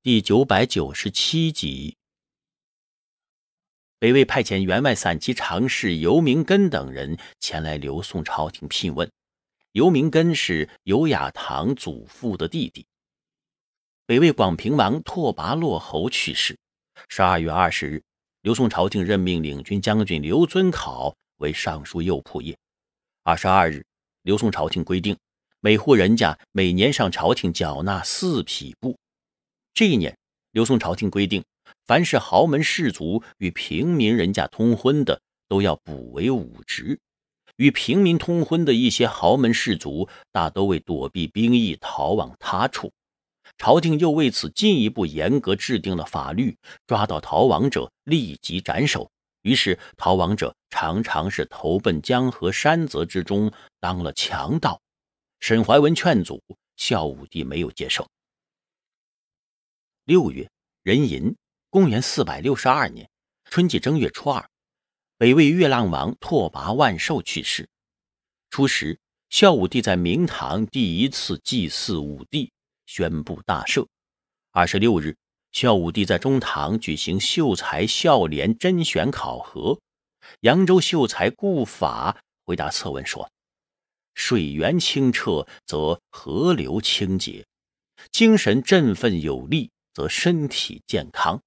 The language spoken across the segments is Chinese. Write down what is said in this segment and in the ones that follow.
第九百九十七集，北魏派遣员外散骑常侍尤明根等人前来刘宋朝廷聘问。尤明根是尤雅堂祖父的弟弟。北魏广平王拓跋洛侯去世。十二月二十日，刘宋朝廷任命领军将军刘遵考为尚书右仆射。二十二日，刘宋朝廷规定，每户人家每年上朝廷缴纳四匹布。这一年，刘宋朝廷规定，凡是豪门士族与平民人家通婚的，都要补为武职；与平民通婚的一些豪门士族，大都为躲避兵役逃往他处。朝廷又为此进一步严格制定了法律，抓到逃亡者立即斩首。于是，逃亡者常常是投奔江河山泽之中，当了强盗。沈怀文劝阻孝武帝，没有接受。六月壬寅，公元四百六十二年春季正月初二，北魏越浪王拓跋万寿去世。初十，孝武帝在明堂第一次祭祀武帝，宣布大赦。二十六日，孝武帝在中堂举行秀才孝廉甄选考核。扬州秀才顾法回答策文说：“水源清澈，则河流清洁；精神振奋有力。”则身体健康，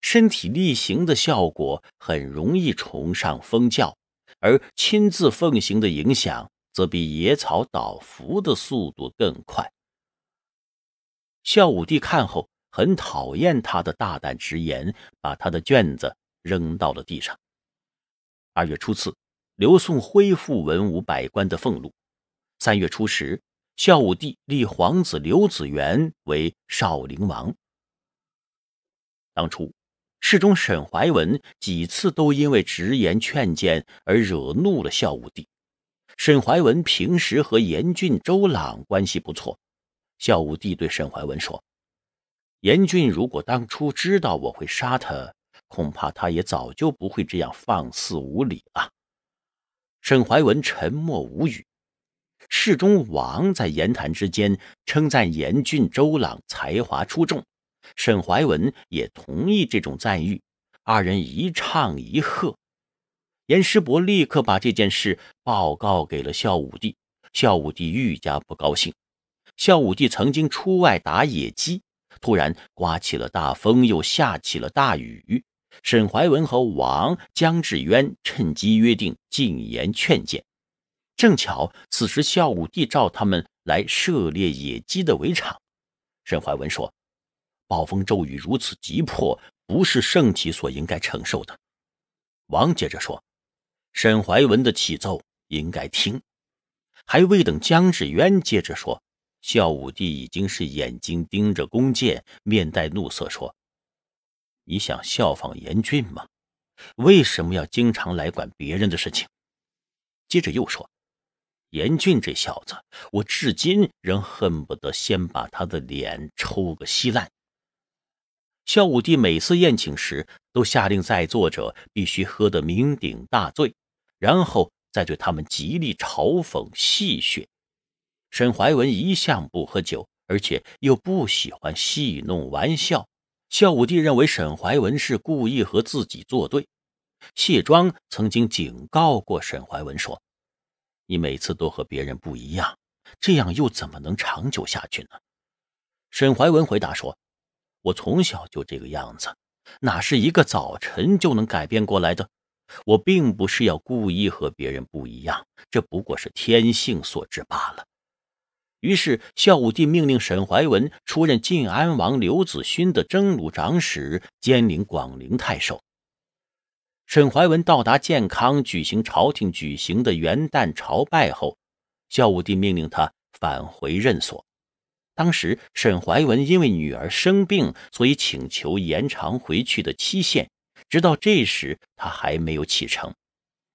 身体力行的效果很容易崇尚封教，而亲自奉行的影响则比野草倒伏的速度更快。孝武帝看后很讨厌他的大胆直言，把他的卷子扔到了地上。二月初四，刘宋恢复文武百官的俸禄。三月初十，孝武帝立皇子刘子元为少陵王。当初，侍中沈怀文几次都因为直言劝谏而惹怒了孝武帝。沈怀文平时和严俊、周朗关系不错。孝武帝对沈怀文说：“严俊如果当初知道我会杀他，恐怕他也早就不会这样放肆无礼了。”沈怀文沉默无语。侍中王在言谈之间称赞严俊、周朗才华出众。沈怀文也同意这种赞誉，二人一唱一和。严师伯立刻把这件事报告给了孝武帝，孝武帝愈加不高兴。孝武帝曾经出外打野鸡，突然刮起了大风，又下起了大雨。沈怀文和王江志渊趁机约定进言劝谏。正巧此时孝武帝召他们来射猎野鸡的围场，沈怀文说。暴风骤雨如此急迫，不是圣体所应该承受的。王接着说：“沈怀文的启奏应该听。”还未等江志渊接着说，孝武帝已经是眼睛盯着弓箭，面带怒色说：“你想效仿严峻吗？为什么要经常来管别人的事情？”接着又说：“严峻这小子，我至今仍恨不得先把他的脸抽个稀烂。”孝武帝每次宴请时，都下令在座者必须喝得酩酊大醉，然后再对他们极力嘲讽戏谑。沈怀文一向不喝酒，而且又不喜欢戏弄玩笑。孝武帝认为沈怀文是故意和自己作对。谢庄曾经警告过沈怀文说：“你每次都和别人不一样，这样又怎么能长久下去呢？”沈怀文回答说。我从小就这个样子，哪是一个早晨就能改变过来的？我并不是要故意和别人不一样，这不过是天性所致罢了。于是，孝武帝命令沈怀文出任晋安王刘子勋的征虏长史，兼领广陵太守。沈怀文到达建康，举行朝廷举行的元旦朝拜后，孝武帝命令他返回任所。当时，沈怀文因为女儿生病，所以请求延长回去的期限。直到这时，他还没有启程。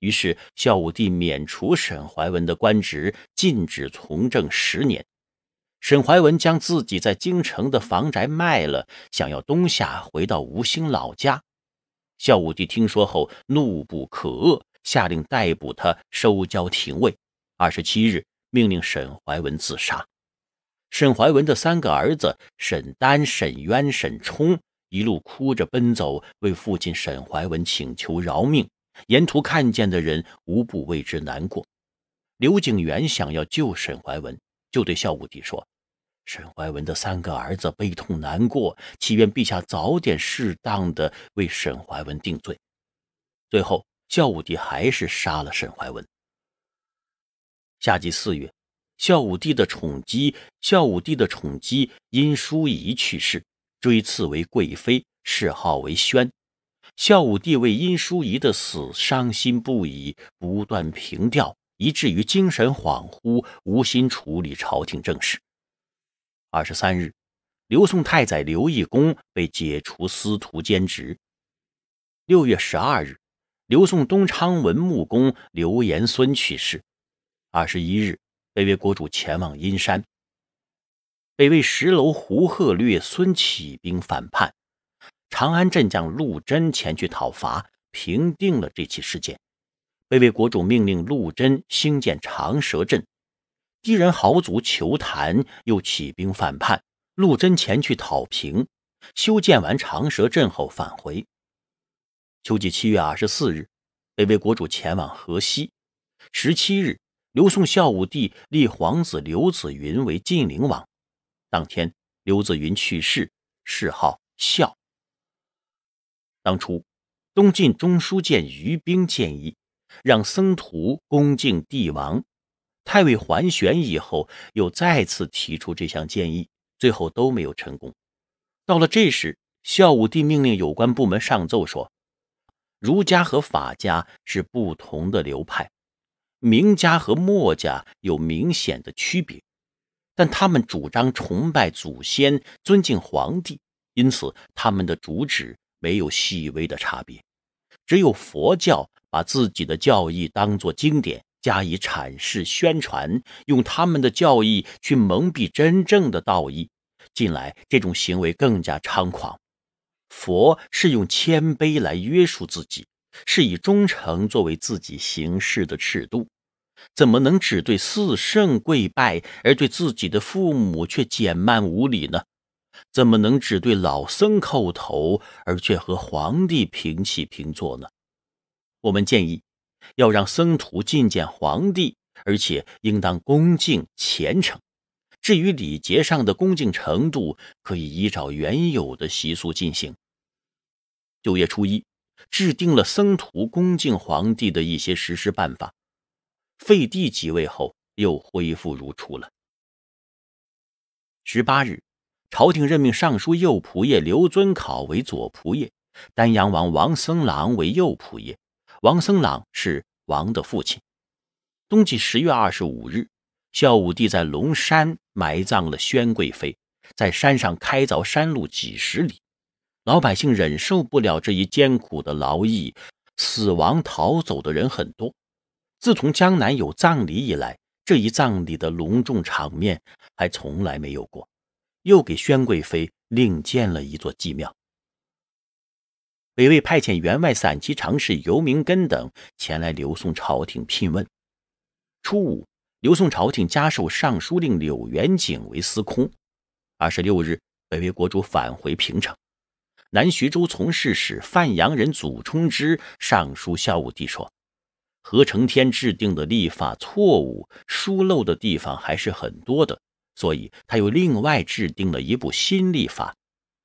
于是，孝武帝免除沈怀文的官职，禁止从政十年。沈怀文将自己在京城的房宅卖了，想要东夏回到吴兴老家。孝武帝听说后，怒不可遏，下令逮捕他，收交廷尉。二十七日，命令沈怀文自杀。沈怀文的三个儿子沈丹、沈渊、沈冲一路哭着奔走，为父亲沈怀文请求饶命。沿途看见的人无不为之难过。刘景元想要救沈怀文，就对孝武帝说：“沈怀文的三个儿子悲痛难过，祈愿陛下早点适当的为沈怀文定罪。”最后，孝武帝还是杀了沈怀文。夏季四月。孝武帝的宠姬，孝武帝的宠姬殷淑仪去世，追赐为贵妃，谥号为宣。孝武帝为殷淑仪的死伤心不已，不断凭吊，以至于精神恍惚，无心处理朝廷政事。二十三日，刘宋太宰刘义恭被解除司徒兼职。六月十二日，刘宋东昌文穆公刘延孙去世。二十一日。北魏国主前往阴山，北魏石楼胡贺略孙起兵反叛，长安镇将陆贞前去讨伐，平定了这起事件。北魏国主命令陆贞兴建长蛇阵，敌人豪族求谈又起兵反叛，陆贞前去讨平。修建完长蛇阵后返回。秋季七月二十四日，北魏国主前往河西，十七日。刘宋孝武帝立皇子刘子云为晋陵王。当天，刘子云去世，谥号孝。当初，东晋中书监于兵建议让僧徒恭敬帝王，太尉桓玄以后又再次提出这项建议，最后都没有成功。到了这时，孝武帝命令有关部门上奏说，儒家和法家是不同的流派。名家和墨家有明显的区别，但他们主张崇拜祖先、尊敬皇帝，因此他们的主旨没有细微的差别。只有佛教把自己的教义当作经典加以阐释、宣传，用他们的教义去蒙蔽真正的道义。近来这种行为更加猖狂。佛是用谦卑来约束自己。是以忠诚作为自己行事的尺度，怎么能只对四圣跪拜而对自己的父母却减慢无礼呢？怎么能只对老僧叩头而却和皇帝平起平坐呢？我们建议，要让僧徒觐见皇帝，而且应当恭敬虔诚。至于礼节上的恭敬程度，可以依照原有的习俗进行。九月初一。制定了僧徒恭敬皇帝的一些实施办法。废帝即位后，又恢复如初了。十八日，朝廷任命尚书右仆射刘遵考为左仆射，丹阳王王僧郎为右仆射。王僧郎是王的父亲。冬季十月二十五日，孝武帝在龙山埋葬了宣贵妃，在山上开凿山路几十里。老百姓忍受不了这一艰苦的劳役，死亡逃走的人很多。自从江南有葬礼以来，这一葬礼的隆重场面还从来没有过。又给宣贵妃另建了一座祭庙。北魏派遣员外散骑常侍尤明根等前来刘宋朝廷聘问。初五，刘宋朝廷加授尚书令柳元景为司空。二十六日，北魏国主返回平城。南徐州从事使范阳人祖冲之上书孝武帝说：“何承天制定的历法错误疏漏的地方还是很多的，所以他又另外制定了一部新历法。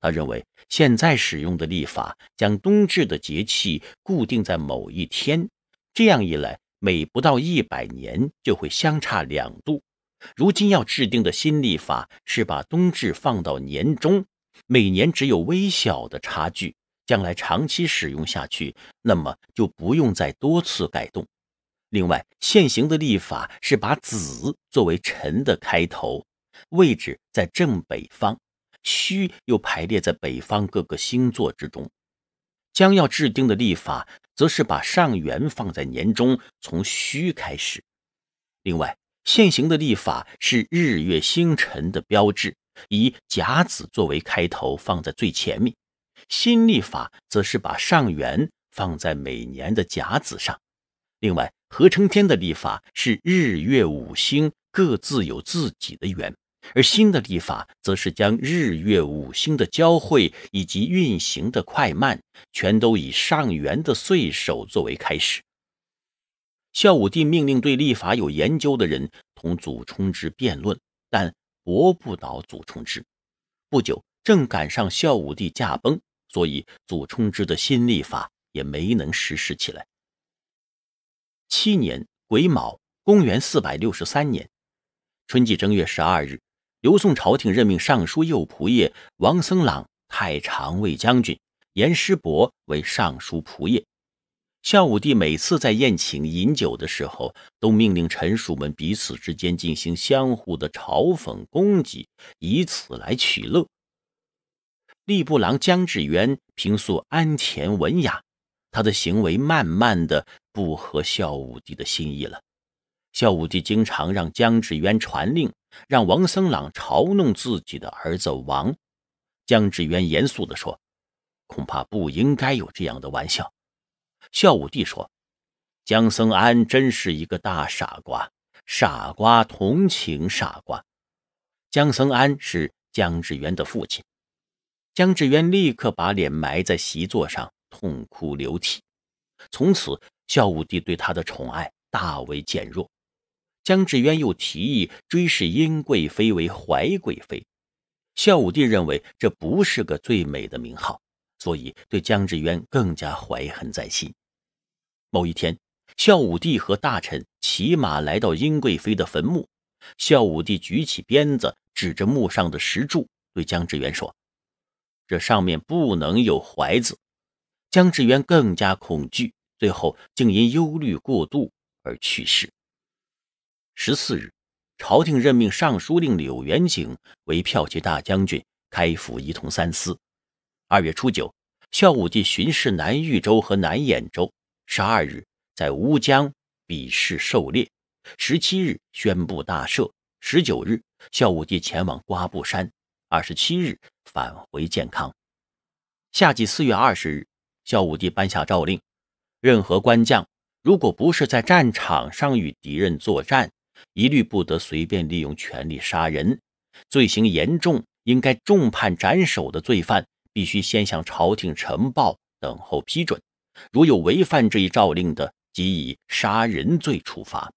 他认为现在使用的历法将冬至的节气固定在某一天，这样一来，每不到一百年就会相差两度。如今要制定的新历法是把冬至放到年中，每年只有微小的差距，将来长期使用下去，那么就不用再多次改动。另外，现行的历法是把子作为辰的开头，位置在正北方，戌又排列在北方各个星座之中。将要制定的历法，则是把上元放在年中，从戌开始。另外，现行的历法是日月星辰的标志。以甲子作为开头，放在最前面。新历法则是把上元放在每年的甲子上。另外，何承天的历法是日月五星各自有自己的元，而新的历法则是将日月五星的交汇以及运行的快慢，全都以上元的岁首作为开始。孝武帝命令对历法有研究的人同祖冲之辩论，但。活不倒祖冲之，不久正赶上孝武帝驾崩，所以祖冲之的新历法也没能实施起来。七年癸卯，公元四百六十三年，春季正月十二日，刘宋朝廷任命尚书右仆射王僧朗、太常卫将军严师伯为尚书仆射。孝武帝每次在宴请饮酒的时候，都命令臣属们彼此之间进行相互的嘲讽攻击，以此来取乐。吏部郎姜志渊平素安恬文雅，他的行为慢慢的不合孝武帝的心意了。孝武帝经常让姜志渊传令，让王僧朗嘲弄自己的儿子王。姜志渊严肃地说：“恐怕不应该有这样的玩笑。”孝武帝说：“姜僧安真是一个大傻瓜，傻瓜同情傻瓜。”姜僧安是姜志渊的父亲，姜志渊立刻把脸埋在席座上痛哭流涕。从此，孝武帝对他的宠爱大为减弱。姜志渊又提议追谥殷贵妃为怀贵妃，孝武帝认为这不是个最美的名号。所以，对姜志渊更加怀恨在心。某一天，孝武帝和大臣骑马来到殷贵妃的坟墓，孝武帝举起鞭子，指着墓上的石柱，对姜志远说：“这上面不能有‘怀’字。”姜志远更加恐惧，最后竟因忧虑过度而去世。十四日，朝廷任命尚书令柳元景为骠骑大将军、开府仪同三司。二月初九，孝武帝巡视南豫州和南兖州。十二日，在乌江比试狩猎。十七日，宣布大赦。十九日，孝武帝前往瓜布山。二十七日，返回建康。夏季四月二十日，孝武帝颁下诏令：任何官将，如果不是在战场上与敌人作战，一律不得随便利用权力杀人。罪行严重，应该重判斩首的罪犯。必须先向朝廷呈报，等候批准。如有违反这一诏令的，即以杀人罪处罚。